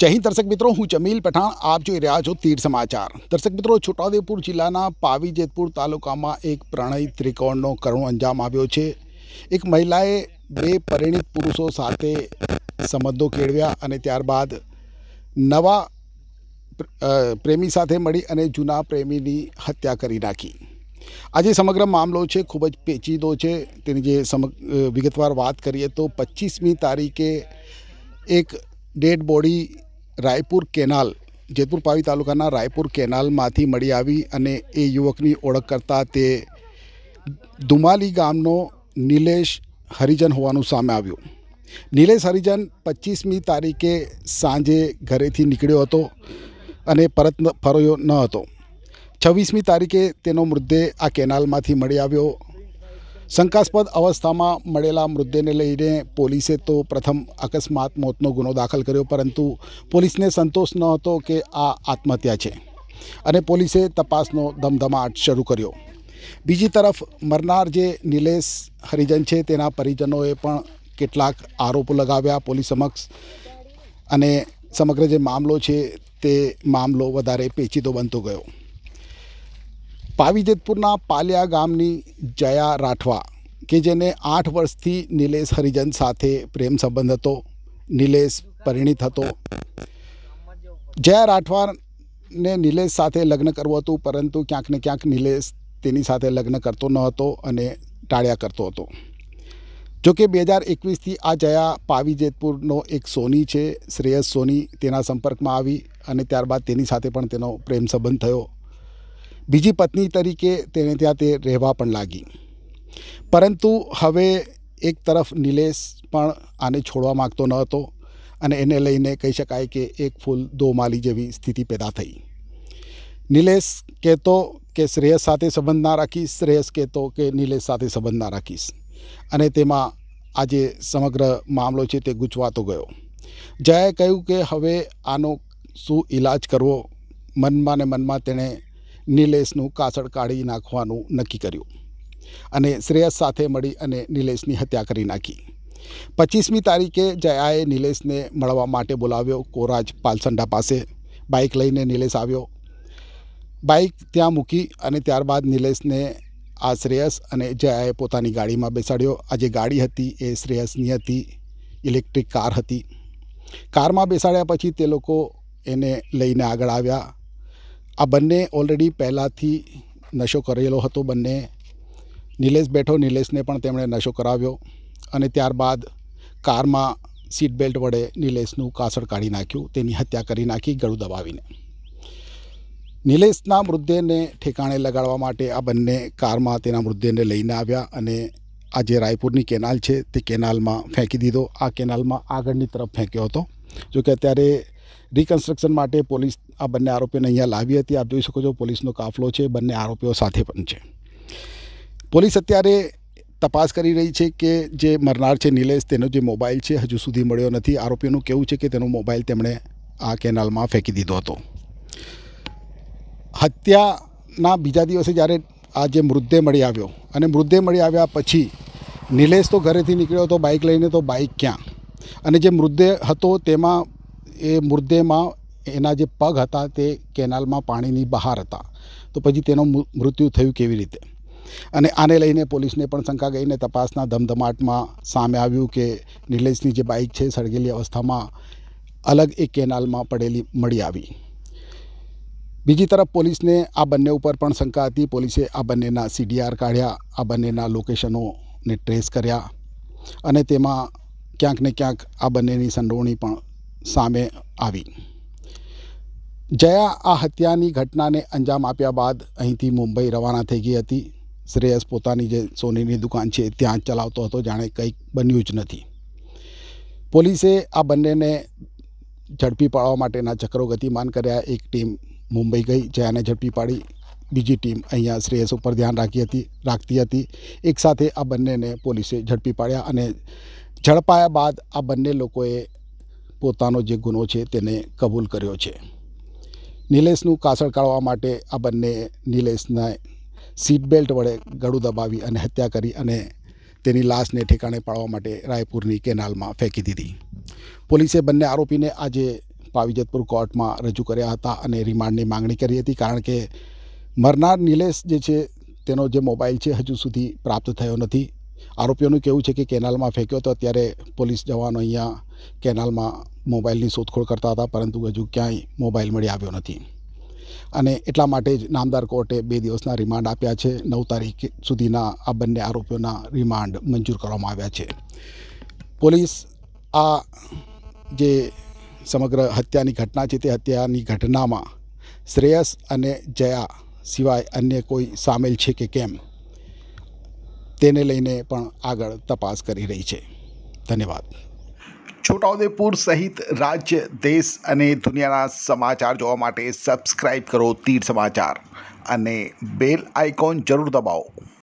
જય હિન્દ દર્શક મિત્રો હું જમીલ પઠાણ આપ જોઈ રહ્યા છો તીર સમાચાર દર્શક મિત્રો છોટાઉદેપુર જિલ્લાના પાવીજેતપુર તાલુકામાં એક પ્રણય ત્રિકોણનો કરુણ અંજામ આવ્યો છે એક મહિલાએ બે પરિણિત પુરુષો સાથે સંબંધો કેળવ્યા અને ત્યારબાદ નવા પ્રેમી સાથે મળી અને જૂના પ્રેમીની હત્યા કરી નાખી આજે સમગ્ર મામલો છે ખૂબ જ પેચીદો છે તેની જે સમ વિગતવાર વાત કરીએ તો પચીસમી તારીખે એક dead body Raipur canal Jetpur Pavi તાલુકાના રાયપુર કેનાલમાંથી મળી આવી અને એ યુવકની ઓળખ કરતાં તે દુમાલી ગામનો નિલેશ હરિજન હોવાનું સામે આવ્યું નિલેશ હરિજન પચીસમી તારીખે સાંજે ઘરેથી નીકળ્યો હતો અને પરત ફર્યો ન હતો છવ્વીસમી તારીખે તેનો મૃતદેહ આ કેનાલમાંથી મળી આવ્યો શંકાસ્પદ અવસ્થામાં મળેલા મૃતદેહને લઈને પોલીસે તો પ્રથમ અકસ્માત મોતનો ગુનો દાખલ કર્યો પરંતુ પોલીસને સંતોષ ન હતો કે આ આત્મહત્યા છે અને પોલીસે તપાસનો ધમધમાટ શરૂ કર્યો બીજી તરફ મરનાર જે નિલેશ હરિજન છે તેના પરિજનોએ પણ કેટલાક આરોપો લગાવ્યા પોલીસ સમક્ષ અને સમગ્ર જે મામલો છે તે મામલો વધારે પેચીદો બનતો ગયો પાવીજેતપુરના પાલિયા ગામની જયા રાઠવા કે જેને આઠ વર્ષથી નિલેશ હરિજન સાથે પ્રેમ સંબંધ હતો નિલેશ પરિણીત હતો જયા રાઠવાને નિલેશ સાથે લગ્ન કરવું હતું પરંતુ ક્યાંક ને ક્યાંક નિલેશ તેની સાથે લગ્ન કરતો ન હતો અને ટાળ્યા કરતો હતો જોકે બે હજાર એકવીસથી આ જયા પાવીજેતપુરનો એક સોની છે શ્રેયસ સોની તેના સંપર્કમાં આવી અને ત્યારબાદ તેની સાથે પણ તેનો પ્રેમ સંબંધ થયો બીજી પત્ની તરીકે તેણે ત્યાં તે રહેવા પણ લાગી પરંતુ હવે એક તરફ નિલેશ પણ આને છોડવા માગતો ન હતો અને એને લઈને કહી શકાય કે એક ફૂલ દો માલી જેવી સ્થિતિ પેદા થઈ નિલેશ કહેતો કે શ્રેયસ સાથે સંબંધ ના રાખીશ શ્રેયસ કહેતો કે નિલેશ સાથે સંબંધ ના રાખીશ અને તેમાં આજે સમગ્ર મામલો છે તે ગૂંચવાતો ગયો જયાએ કહ્યું કે હવે આનો શું ઈલાજ કરવો મનમાં ને મનમાં તેણે નિલેશનું કાસળ કાઢી નાખવાનું નક્કી કર્યું અને શ્રેયસ સાથે મળી અને નિલેશની હત્યા કરી નાખી પચીસમી તારીખે જયાએ નિલેશને મળવા માટે બોલાવ્યો કોરાજ પાલસંડા પાસે બાઇક લઈને નિલેશ આવ્યો બાઇક ત્યાં મૂકી અને ત્યારબાદ નિલેશને આ શ્રેયસ અને જયાએ પોતાની ગાડીમાં બેસાડ્યો આ જે ગાડી હતી એ શ્રેયસની હતી ઇલેક્ટ્રિક કાર હતી કારમાં બેસાડ્યા પછી તે લોકો એને લઈને આગળ આવ્યા આ બંને ઓલરેડી પહેલાંથી નશો કરેલો હતો બંને નિલેશ બેઠો નિલેશને પણ તેમણે નશો કરાવ્યો અને ત્યારબાદ કારમાં સીટ બેલ્ટ વડે નિલેશનું કાસળ કાઢી નાખ્યું તેની હત્યા કરી નાખી ગળું દબાવીને નિલેશના મૃતદેહને ઠેકાણે લગાડવા માટે આ બંને કારમાં તેના મૃતદેહને લઈને આવ્યા અને આ જે રાયપુરની કેનાલ છે તે કેનાલમાં ફેંકી દીધો આ કેનાલમાં આગળની તરફ ફેંક્યો હતો જોકે અત્યારે રિકન્સ્ટ્રક્શન માટે પોલીસ આ બંને આરોપીઓને અહીંયા લાવી હતી આપ જોઈ શકો છો પોલીસનો કાફલો છે બંને આરોપીઓ સાથે પણ છે પોલીસ અત્યારે તપાસ કરી રહી છે કે જે મરનાર છે નિલેશ તેનો જે મોબાઈલ છે હજુ સુધી મળ્યો નથી આરોપીઓનું કેવું છે કે તેનો મોબાઈલ તેમણે આ કેનાલમાં ફેંકી દીધો હતો હત્યાના બીજા દિવસે જ્યારે આ જે મૃતદેહ મળી આવ્યો અને મૃતદેહ મળી આવ્યા પછી નિલેશ તો ઘરેથી નીકળ્યો હતો બાઇક લઈને તો બાઇક ક્યાં અને જે મૃતદેહ હતો તેમાં એ મુર્દેમાં એના જે પગ હતા તે કેનાલમાં પાણીની બહાર હતા તો પછી તેનું મૃત્યુ થયું કેવી રીતે અને આને લઈને પોલીસને પણ શંકા ગઈને તપાસના ધમધમાટમાં સામે આવ્યું કે નિલેશની જે બાઇક છે સળગેલી અવસ્થામાં અલગ એક કેનાલમાં પડેલી મળી આવી બીજી તરફ પોલીસને આ બંને ઉપર પણ શંકા હતી પોલીસે આ બંનેના સીડીઆર કાઢ્યા આ બંનેના લોકેશનોને ટ્રેસ કર્યા અને તેમાં ક્યાંક ને ક્યાંક આ બંનેની સંડોવણી પણ સામે આવી જયા આ હત્યાની ઘટનાને અંજામ આપ્યા બાદ અહીંથી મુંબઈ રવાના થઈ ગઈ હતી શ્રેયસ પોતાની જે સોનીની દુકાન છે ત્યાં જ ચલાવતો હતો જાણે કંઈક બન્યું જ નથી પોલીસે આ બંનેને ઝડપી પાડવા માટેના ચક્રો ગતિમાન કર્યા એક ટીમ મુંબઈ ગઈ જયાને ઝડપી પાડી બીજી ટીમ અહીંયા શ્રેયસ ઉપર ધ્યાન રાખી હતી રાખતી હતી એકસાથે આ બંનેને પોલીસે ઝડપી પાડ્યા અને ઝડપાયા બાદ આ બંને લોકોએ પોતાનો જે ગુનો છે તેને કબૂલ કર્યો છે નિલેશનું કાસળ કાઢવા માટે આ બંને નિલેશના સીટ બેલ્ટ વડે ગળું દબાવી અને હત્યા કરી અને તેની લાશને ઠેકાણે પાડવા માટે રાયપુરની કેનાલમાં ફેંકી દીધી પોલીસે બંને આરોપીને આજે પાવીજતપુર કોર્ટમાં રજૂ કર્યા હતા અને રિમાન્ડની માંગણી કરી હતી કારણ કે મરનાર નિલેશ જે છે તેનો જે મોબાઈલ છે હજુ સુધી પ્રાપ્ત થયો નથી આરોપીઓનું કહેવું છે કે કેનાલમાં ફેંક્યો હતો ત્યારે પોલીસ જવાનો અહીંયા કેનાલમાં મોબાઈલની શોધખોળ કરતા હતા પરંતુ હજુ ક્યાંય મોબાઈલ મળી આવ્યો નથી અને એટલા માટે જ નામદાર કોર્ટે બે દિવસના રિમાન્ડ આપ્યા છે નવ તારીખ સુધીના આ બંને આરોપીઓના રિમાન્ડ મંજૂર કરવામાં આવ્યા છે પોલીસ આ જે સમગ્ર હત્યાની ઘટના છે તે હત્યાની ઘટનામાં શ્રેયસ અને જયા સિવાય અન્ય કોઈ સામેલ છે કે કેમ તેને લઈને પણ આગળ તપાસ કરી રહી છે ધન્યવાદ છોટાઉદેપુર સહિત રાજ્ય દેશ અને દુનિયાના સમાચાર જોવા માટે સબસ્ક્રાઈબ કરો તીર સમાચાર અને બેલ આઇકોન જરૂર દબાવો